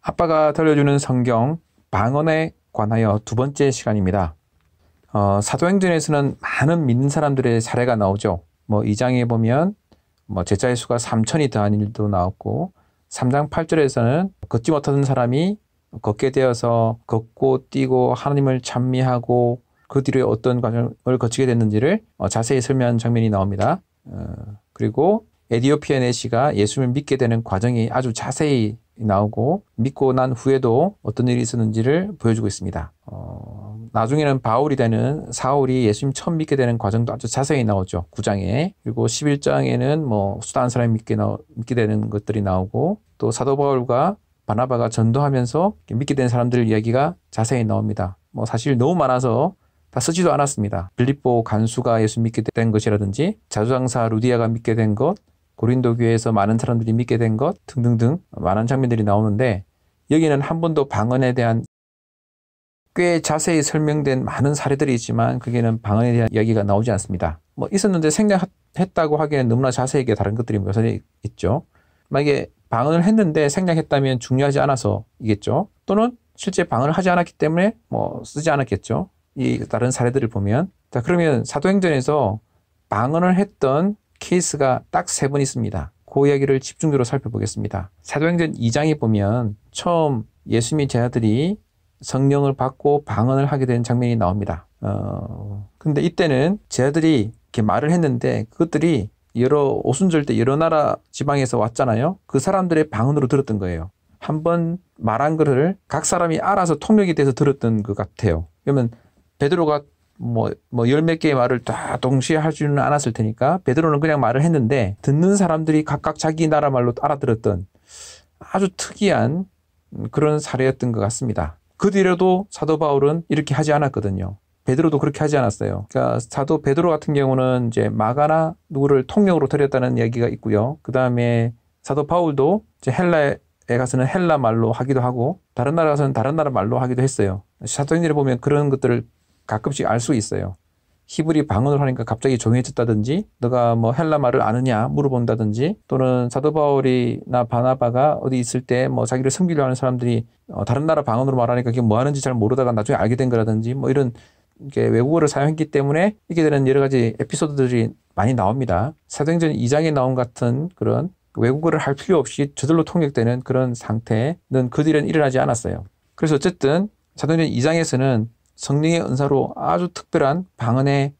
아빠가 들려주는 성경 방언에 관하여 두 번째 시간입니다. 어, 사도행전에서는 많은 믿는 사람들의 사례가 나오죠. 뭐 2장에 보면 뭐 제자의 수가 3천이 더한 일도 나왔고 3장 8절에서는 걷지 못하던 사람이 걷게 되어서 걷고 뛰고 하나님을 찬미하고 그 뒤에 어떤 과정을 거치게 됐는지를 어, 자세히 설명한 장면이 나옵니다. 어, 그리고 에디오피아 내시가 예수를 믿게 되는 과정이 아주 자세히 나오고 믿고 난 후에도 어떤 일이 있었는지를 보여주고 있습니다. 어, 나중에는 바울이 되는 사울이 예수님 처음 믿게 되는 과정도 아주 자세히 나오죠. 9장에. 그리고 11장에는 뭐수단 사람이 믿게, 나, 믿게 되는 것들이 나오고 또 사도 바울과 바나바가 전도하면서 믿게 된 사람들 이야기가 자세히 나옵니다. 뭐 사실 너무 많아서 다 쓰지도 않았습니다. 빌립보 간수가 예수 믿게 된 것이라든지 자주장사 루디아가 믿게 된 것, 고린도 교에서 많은 사람들이 믿게 된 것 등등등 많은 장면들이 나오는데 여기는 한 번도 방언에 대한 꽤 자세히 설명된 많은 사례들이 있지만 그게는 방언에 대한 이야기가 나오지 않습니다. 뭐 있었는데 생략했다고 하기에는 너무나 자세하게 다른 것들이 묘사되어 있죠. 만약에 방언을 했는데 생략했다면 중요하지 않아서 이겠죠. 또는 실제 방언을 하지 않았기 때문에 뭐 쓰지 않았겠죠. 이 다른 사례들을 보면 자 그러면 사도행전에서 방언을 했던 케이스가 딱 세 번 있습니다. 그 이야기를 집중적으로 살펴보겠습니다. 사도행전 2장에 보면 처음 예수님의 제자들이 성령을 받고 방언을 하게 된 장면이 나옵니다. 어, 근데 이때는 제자들이 이렇게 말을 했는데 그것들이 여러 오순절 때 여러 나라 지방에서 왔잖아요. 그 사람들의 방언으로 들었던 거예요. 한번 말한 글을 각 사람이 알아서 통역이 돼서 들었던 것 같아요. 그러면 베드로가 뭐, 뭐, 열 몇 개의 말을 다 동시에 하지는 않았을 테니까, 베드로는 그냥 말을 했는데, 듣는 사람들이 각각 자기 나라 말로 알아들었던 아주 특이한 그런 사례였던 것 같습니다. 그 뒤로도 사도 바울은 이렇게 하지 않았거든요. 베드로도 그렇게 하지 않았어요. 그러니까 사도 베드로 같은 경우는 이제 마가나 누구를 통역으로 드렸다는 얘기가 있고요. 그 다음에 사도 바울도 이제 헬라에 가서는 헬라 말로 하기도 하고 다른 나라 가서는 다른 나라 말로 하기도 했어요. 사도인전을 보면 그런 것들을 가끔씩 알 수 있어요. 히브리 방언을 하니까 갑자기 정해졌다든지 너가 뭐 헬라 말을 아느냐 물어본다든지 또는 사도 바울이나 바나바가 어디 있을 때 뭐 자기를 섬기려 하는 사람들이 어, 다른 나라 방언으로 말하니까 그게 뭐 하는지 잘 모르다가 나중에 알게 된 거라든지 뭐 이런 이게 외국어를 사용했기 때문에 이게 렇 되는 여러 가지 에피소드들이 많이 나옵니다. 사도행전 2장에 나온 같은 그런 외국어를 할 필요 없이 저절로 통역되는 그런 상태는 그들은 일어나지 않았어요. 그래서 어쨌든 사도행전 2장에서는 성령의 은사로 아주 특별한 방언의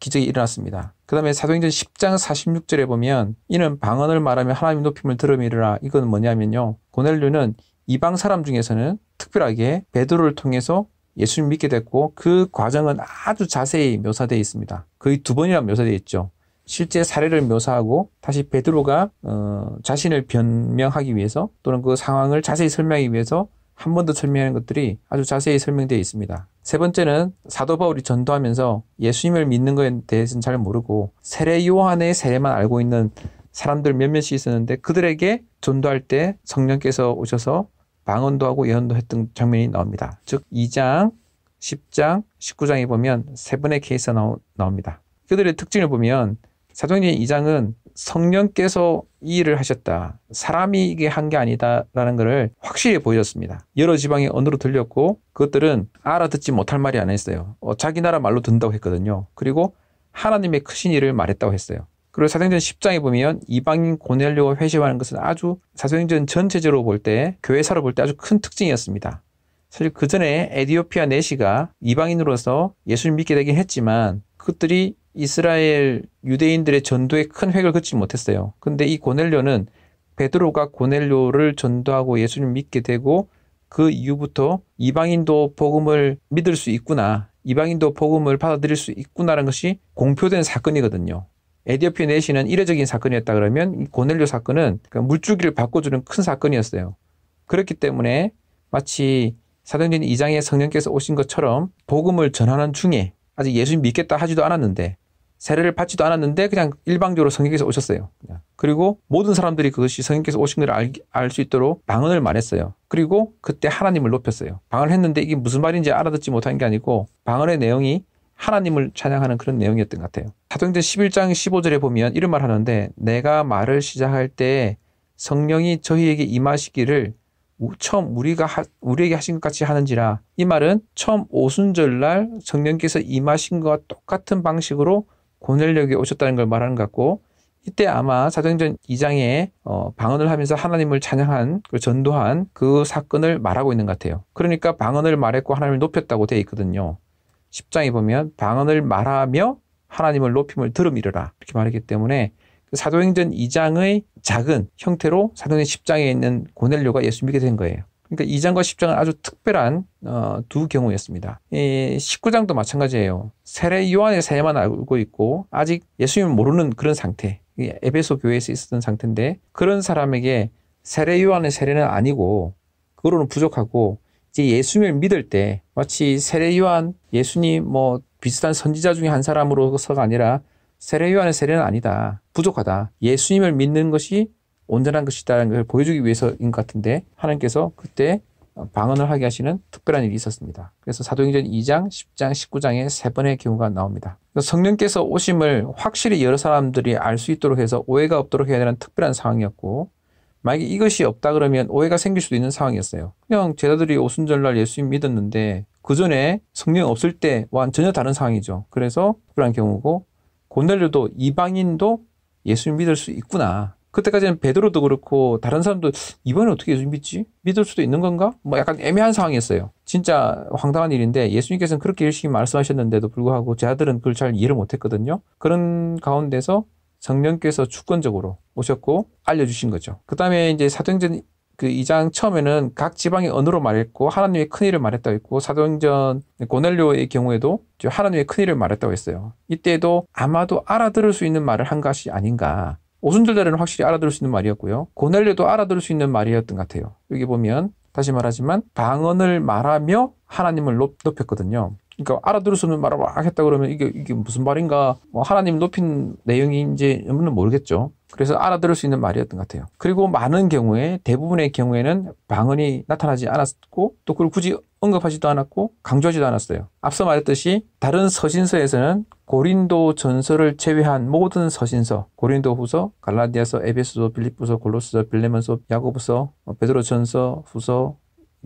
기적이 일어났습니다. 그 다음에 사도행전 10장 46절에 보면 이는 방언을 말하며 하나님 높임을 들음이라 이건 뭐냐면요. 고넬류는 이방 사람 중에서는 특별하게 베드로를 통해서 예수님 믿게 됐고 그 과정은 아주 자세히 묘사되어 있습니다. 거의 두 번이나 묘사되어 있죠. 실제 사례를 묘사하고 다시 베드로가 어, 자신을 변명하기 위해서 또는 그 상황을 자세히 설명하기 위해서 한 번 더 설명하는 것들이 아주 자세히 설명되어 있습니다. 세 번째는 사도 바울이 전도하면서 예수님을 믿는 것에 대해서는 잘 모르고 세례 요한의 세례만 알고 있는 사람들 몇몇이 있었는데 그들에게 전도할 때 성령께서 오셔서 방언도 하고 예언도 했던 장면이 나옵니다. 즉 2장, 10장, 19장에 보면 세 번의 케이스가 나옵니다. 그들의 특징을 보면 사도행전 2장은 성령께서 이 일을 하셨다. 사람이 이게 한 게 아니다라는 것을 확실히 보여줬습니다. 여러 지방의 언어로 들렸고 그것들은 알아듣지 못할 말이 안 했어요. 어, 자기 나라 말로 든다고 했거든요. 그리고 하나님의 크신 일을 말했다고 했어요. 그리고 사생전 10장에 보면 이방인 고넬료가 회심하는 것은 아주 사생전 전체적으로 볼 때 교회사로 볼 때 아주 큰 특징이었습니다. 사실 그 전에 에디오피아 내시가 이방인으로서 예수를 믿게 되긴 했지만 그들이 것 이스라엘 유대인들의 전도에 큰 획을 긋지 못했어요. 근데 이 고넬료는 베드로가 고넬료를 전도하고 예수님 믿게 되고 그 이후부터 이방인도 복음을 믿을 수 있구나. 이방인도 복음을 받아들일 수 있구나라는 것이 공표된 사건이거든요. 에디오피아 내시는 이례적인 사건이었다 그러면 이 고넬료 사건은 그러니까 물줄기를 바꿔주는 큰 사건이었어요. 그렇기 때문에 마치 사도행전 2장에 성령께서 오신 것처럼 복음을 전하는 중에 아직 예수님 믿겠다 하지도 않았는데 세례를 받지도 않았는데 그냥 일방적으로 성령께서 오셨어요. 그리고 모든 사람들이 그것이 성령께서 오신 걸 알 수 있도록 방언을 말했어요. 그리고 그때 하나님을 높였어요. 방언을 했는데 이게 무슨 말인지 알아듣지 못한 게 아니고 방언의 내용이 하나님을 찬양하는 그런 내용이었던 것 같아요. 사도행전 11장 15절에 보면 이런 말 하는데 내가 말을 시작할 때 성령이 저희에게 임하시기를 처음 우리가 하, 우리에게 하신 것 같이 하는지라 이 말은 처음 오순절날 성령께서 임하신 것과 똑같은 방식으로 고넬력이 오셨다는 걸 말하는 것 같고 이때 아마 사도행전 2장에 어, 방언을 하면서 하나님을 찬양한 그 전도한 그 사건을 말하고 있는 것 같아요. 그러니까 방언을 말했고 하나님을 높였다고 되어 있거든요. 10장에 보면 방언을 말하며 하나님을 높임을 들음이르라 이렇게 말했기 때문에 그 사도행전 2장의 작은 형태로 사도행전 10장에 있는 고넬료가 예수 믿게 된 거예요. 그러니까 2장과 10장은 아주 특별한 어, 두 경우였습니다. 이 19장도 마찬가지예요. 세례 요한의 세례만 알고 있고 아직 예수님을 모르는 그런 상태. 에베소 교회에서 있었던 상태인데 그런 사람에게 세례 요한의 세례는 아니고 그로는 부족하고 이제 예수님을 믿을 때 마치 세례 요한 예수님 뭐 비슷한 선지자 중에 한 사람으로서가 아니라 세례 요한의 세례는 아니다. 부족하다. 예수님을 믿는 것이 온전한 것이다라는 그 것을 보여주기 위해서인 것 같은데 하나님께서 그때 방언을 하게 하시는 특별한 일이 있었습니다. 그래서 사도행전 2장, 10장, 19장에 세 번의 경우가 나옵니다. 성령께서 오심을 확실히 여러 사람들이 알 수 있도록 해서 오해가 없도록 해야 되는 특별한 상황이었고 만약에 이것이 없다 그러면 오해가 생길 수도 있는 상황이었어요. 그냥 제자들이 오순절날 예수님 믿었는데 그 전에 성령 없을 때와 전혀 다른 상황이죠. 그래서 특별한 경우고 곤넬료도 이방인도 예수님 믿을 수 있구나. 그때까지는 베드로도 그렇고 다른 사람도 이번에 어떻게 예수 믿지? 믿을 수도 있는 건가? 뭐 약간 애매한 상황이었어요. 진짜 황당한 일인데 예수님께서는 그렇게 열심히 말씀하셨는데도 불구하고 제 아들은 그걸 잘 이해를 못했거든요. 그런 가운데서 성령께서 주권적으로 오셨고 알려주신 거죠. 그 다음에 이제 사도행전 그 2장 처음에는 각 지방의 언어로 말했고 하나님의 큰 일을 말했다고 했고 사도행전 고넬료의 경우에도 하나님의 큰 일을 말했다고 했어요. 이때도 아마도 알아들을 수 있는 말을 한 것이 아닌가. 오순절 대례는 확실히 알아들을 수 있는 말이었고요. 고넬료도 알아들을 수 있는 말이었던 것 같아요. 여기 보면 다시 말하지만 방언을 말하며 하나님을 높, 높였거든요. 그러니까 알아들을 수 없는 말을 막 했다 그러면 이게 이게 무슨 말인가 뭐 하나님 높인 내용인지 모르겠죠. 그래서 알아들을 수 있는 말이었던 것 같아요. 그리고 많은 경우에 대부분의 경우에는 방언이 나타나지 않았고 또 그걸 굳이 언급하지도 않았고 강조하지도 않았어요. 앞서 말했듯이 다른 서신서에서는 고린도 전서를 제외한 모든 서신서, 고린도후서, 갈라디아서, 에베소서, 빌립보서, 골로스서, 빌레몬서, 야고보서, 베드로전서, 후서,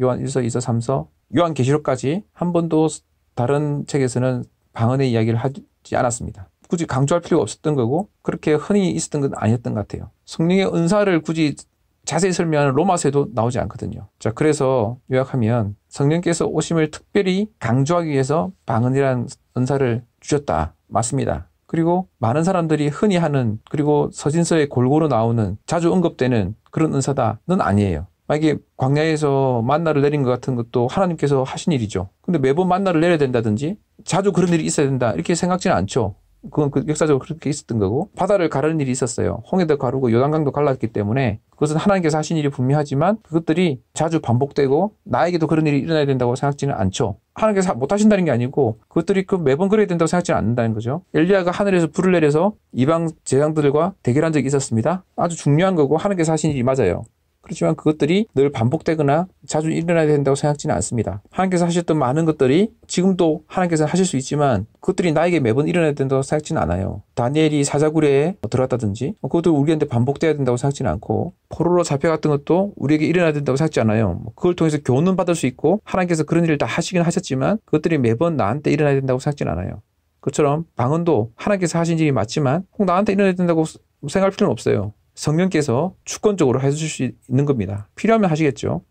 요한 1서, 2서, 3서, 요한 계시록까지 한 번도 다른 책에서는 방언의 이야기를 하지 않았습니다. 굳이 강조할 필요가 없었던 거고 그렇게 흔히 있었던 건 아니었던 것 같아요. 성령의 은사를 굳이 자세히 설명하는 로마서에도 나오지 않거든요. 자, 그래서 요약하면 성령께서 오심을 특별히 강조하기 위해서 방언이라는 은사를 주셨다. 맞습니다. 그리고 많은 사람들이 흔히 하는 그리고 서신서에 골고루 나오는 자주 언급되는 그런 은사다는 아니에요. 만약에 광야에서 만나를 내린 것 같은 것도 하나님께서 하신 일이죠. 근데 매번 만나를 내려야 된다든지 자주 그런 일이 있어야 된다 이렇게 생각지는 않죠. 그건 그 역사적으로 그렇게 있었던 거고 바다를 가르는 일이 있었어요. 홍해도 가르고 요단강도 갈랐기 때문에 그것은 하나님께서 하신 일이 분명하지만 그것들이 자주 반복되고 나에게도 그런 일이 일어나야 된다고 생각지는 않죠. 하나님께서 못 하신다는 게 아니고 그것들이 그 매번 그래야 된다고 생각지는 않는다는 거죠. 엘리야가 하늘에서 불을 내려서 이방 재앙들과 대결한 적이 있었습니다. 아주 중요한 거고 하나님께서 하신 일이 맞아요. 그렇지만 그것들이 늘 반복되거나 자주 일어나야 된다고 생각지는 않습니다. 하나님께서 하셨던 많은 것들이 지금도 하나님께서 하실 수 있지만 그것들이 나에게 매번 일어나야 된다고 생각지는 않아요. 다니엘이 사자굴에 들어갔다든지 뭐 그것도 우리한테 반복돼야 된다고 생각지는 않고 포로로 잡혀갔던 것도 우리에게 일어나야 된다고 생각지 않아요. 뭐 그걸 통해서 교훈은 받을 수 있고 하나님께서 그런 일을 다 하시긴 하셨지만 그것들이 매번 나한테 일어나야 된다고 생각지는 않아요. 그처럼 방언도 하나님께서 하신 일이 맞지만 꼭 나한테 일어나야 된다고 생각할 필요는 없어요. 성령께서 주권적으로 해주실 수 있는 겁니다. 필요하면 하시겠죠.